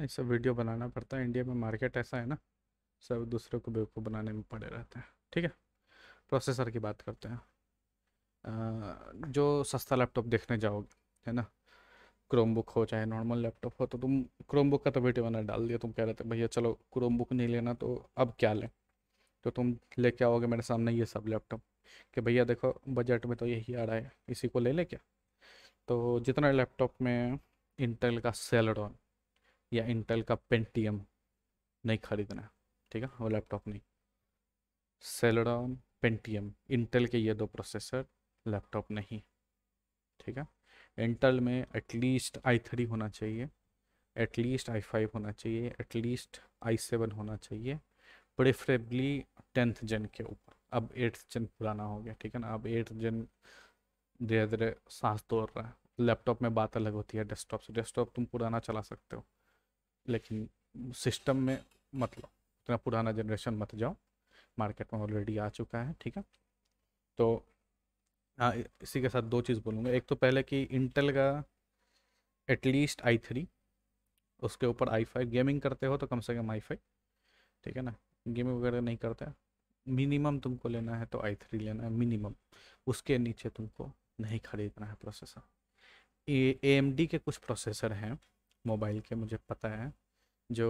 ना सब वीडियो बनाना पड़ता है इंडिया में मार्केट ऐसा है ना सब दूसरे को बेवकूफ़ बनाने में पड़े रहते हैं ठीक है प्रोसेसर की बात करते हैं जो सस्ता लैपटॉप देखने जाओगे है ना क्रोम बुक हो चाहे नॉर्मल लैपटॉप हो तो तुम क्रोम बुक का तो वीडियो बना डाल दिया तुम कह रहे थे भैया चलो क्रोम बुक नहीं लेना तो अब क्या लें तो तुम लेके आओगे मेरे सामने ये सब लैपटॉप कि भैया देखो बजट में तो यही आ रहा है इसी को ले लें क्या तो जितना लैपटॉप में इंटेल का सेलडॉन या इंटेल का पेंटियम नहीं खरीदना ठीक है वो लैपटॉप नहीं सेलोडॉन पेंटियम इंटेल के ये दो प्रोसेसर लैपटॉप नहीं ठीक है इंटेल में एटलीस्ट आई थ्री होना चाहिए एटलीस्ट आई फाइव होना चाहिए एटलीस्ट आई सेवन होना चाहिए प्रेफरेबली टेंथ जन के ऊपर अब एट्थ जन पुराना हो गया ठीक है ना अब एट्थ जन धीरे धीरे सांस तोड़ रहा है लैपटॉप में बात अलग होती है डेस्कटॉप से डेस्कटॉप तुम पुराना चला सकते हो लेकिन सिस्टम में मत मतलब लो इतना पुराना जनरेशन मत जाओ मार्केट में ऑलरेडी आ चुका है ठीक है तो हाँ इसी के साथ दो चीज़ बोलूँगा एक तो पहले कि इंटेल का एटलीस्ट आई थ्री उसके ऊपर आई फाइव गेमिंग करते हो तो कम से कम आई फाइव ठीक है ना गेमिंग वगैरह नहीं करते मिनिमम तुमको लेना है तो आई थ्री लेना है मिनिमम उसके नीचे तुमको नहीं खरीदना है प्रोसेसर ए एम डी के कुछ प्रोसेसर हैं मोबाइल के मुझे पता है जो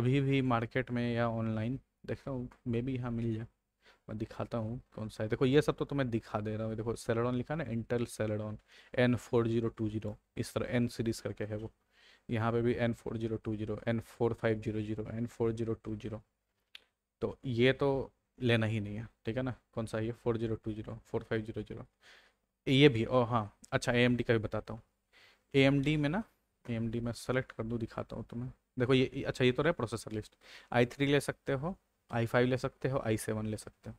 अभी भी मार्केट में या ऑनलाइन देखता हूँ मे भी यहाँ मिल जाए मैं दिखाता हूँ कौन सा है देखो ये सब तो मैं दिखा दे रहा हूँ देखो सेलेडॉन लिखा ना Intel Celeron N four zero two zero इस तरह एन सीरीज़ करके है वो यहाँ पे भी N four zero two zero N four five zero zero N four zero two zero तो ये तो लेना ही नहीं है ठीक है ना कौन सा ये four zero two zero four five zero zero ये भी ओ हाँ अच्छा ए एम डी का भी बताता हूँ ए एम डी में ना एम डी में सेलेक्ट कर दूँ दिखाता हूँ तुम्हें देखो ये अच्छा ये तो रहे प्रोसेसर लिस्ट आई थ्री ले सकते हो आई फाइव ले सकते हो आई सेवन ले सकते हो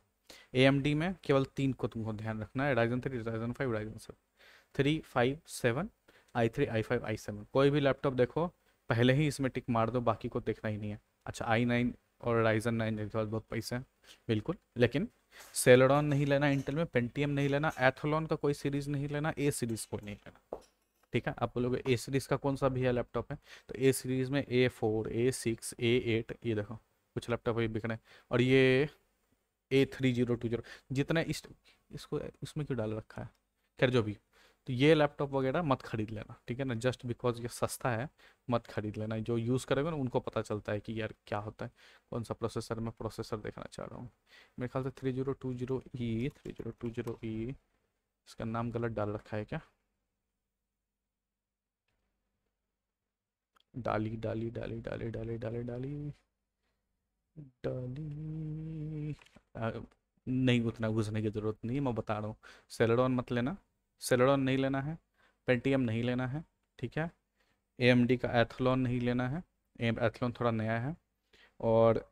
ए एम डी में केवल तीन को तुमको ध्यान रखना है Ryzen three Ryzen five Ryzen seven three five seven I three I five I seven कोई भी लैपटॉप देखो पहले ही इसमें टिक मार दो बाकी को देखना ही नहीं है अच्छा आई नाइन और राइजन नाइन पास बहुत पैसे हैं बिल्कुल लेकिन सेलोडॉन नहीं लेना इंटेल में पेंटीएम नहीं लेना एथोलॉन का कोई सीरीज़ नहीं लेना ए सीरीज़ कोई नहीं लेना ठीक है आप बोलोगे ए सीरीज़ का कौन सा भी है लैपटॉप है तो ए सीरीज़ में A four A six A eight ये देखो कुछ लैपटॉप अभी बिक रहे हैं और ये A three zero two zero जितना इस इसको इसमें क्यों डाल रखा है खैर जो भी तो ये लैपटॉप वगैरह मत खरीद लेना ठीक है ना जस्ट बिकॉज ये सस्ता है मत खरीद लेना जो यूज़ करेगा ना उनको पता चलता है कि यार क्या होता है कौन सा प्रोसेसर मैं प्रोसेसर देखना चाह रहा हूँ मेरे ख्याल से three zero two zero E three zero two zero E इसका नाम गलत डाल रखा है क्या डाली डाली डाली डाली डाली डाली डाली डाली नहीं उतना घुसने की ज़रूरत नहीं है मैं बता रहा हूँ सेलेडॉन मत लेना सेलेडॉन नहीं लेना है पेंटीएम नहीं लेना है ठीक है ए का एथलॉन नहीं लेना है एम एथलॉन थोड़ा नया है और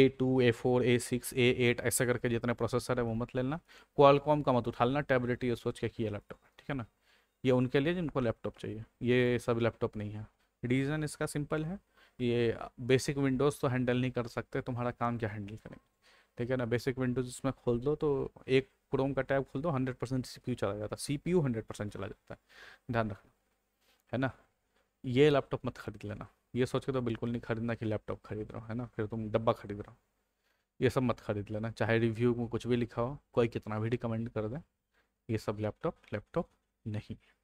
A two A four A six A eight ऐसा करके जितने प्रोसेसर है वो मत लेना क्वालकॉम का मत उठा लेना टैबलेट ये सोच के किया लैपटॉप ठीक है ना ये उनके लिए जिनको लैपटॉप चाहिए ये सब लैपटॉप नहीं है रीज़न इसका सिंपल है ये बेसिक विंडोज़ तो हैंडल नहीं कर सकते तुम्हारा काम क्या हैंडल करेंगे ठीक है ना बेसिक विंडोज़ इसमें खोल दो तो एक क्रोम का टैब खोल दो हंड्रेड परसेंट सी चला जाता है सी पी चला जाता है ध्यान रखना है ना ये लैपटॉप मत खरीद लेना ये सोच के तो बिल्कुल नहीं खरीदना कि लैपटॉप खरीद रहा हो है ना फिर तुम डब्बा खरीद रहा हो ये सब मत खरीद लेना चाहे रिव्यू में कुछ भी लिखा हो कोई कितना भी रिकमेंड कर दे ये सब लैपटॉप लैपटॉप नहीं है